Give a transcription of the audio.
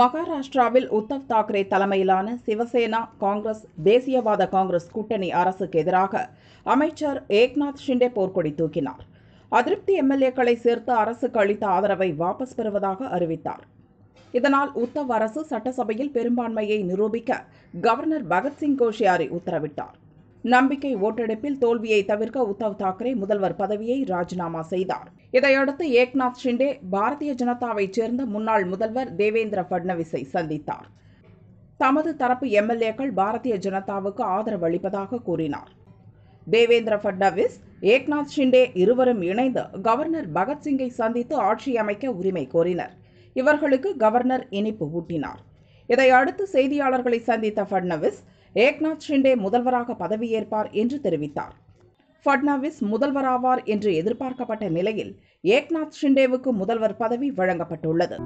மகாராஷ்டிராவில் உத்தவ் தாக்கரே தலைமையிலான சிவசேனா காங்கிரஸ் தேசியவாத காங்கிரஸ் கூட்டணி அரசுக்கு எதிராக அமைச்சர் ஏக்நாத் ஷிண்டே போர்க்கொடி தூக்கினார் அதிருப்தி எம்எல்ஏக்களை சேர்த்து அரசுக்கு அளித்த ஆதரவை வாபஸ் பெறுவதாக அறிவித்தார் இதனால் உத்தவ் அரசு சட்டசபையில் பெரும்பான்மையை நிரூபிக்க கவர்னர் பகத்சிங் கோஷியாரி உத்தரவிட்டார் நம்பிக்கை ஓட்டெடுப்பில் தோல்வியை தவிர்க்க உத்தவ் தாக்கரே முதல்வர் பதவியை ராஜினாமா செய்தார் இதையடுத்து ஏக்நாத் ஷிண்டே பாரதிய ஜனதாவைச் சேர்ந்த முன்னாள் முதல்வர் தேவேந்திர பட்னவிஸை சந்தித்தார் தமது தரப்பு எம்எல்ஏக்கள் பாரதிய ஜனதாவுக்கு ஆதரவு அளிப்பதாக கூறினார் தேவேந்திர பட்னவிஸ் ஏக்நாத் ஷிண்டே இருவரும் இணைந்து கவர்னர் பகத்சிங்கை சந்தித்து ஆட்சி அமைக்க உரிமை கோரினர் இவர்களுக்கு கவர்னர் இனிப்பு ஊட்டினார் இதையடுத்து செய்தியாளர்களை சந்தித்த பட்னவிஸ் ஏக்நாத் ஷிண்டே முதல்வராக பதவியேற்பார் என்று தெரிவித்தார் ஃபட்னாவிஸ் முதல்வராவார் என்று எதிர்பார்க்கப்பட்ட நிலையில் ஏக்நாத் ஷிண்டேவுக்கு முதல்வர் பதவி வழங்கப்பட்டுள்ளது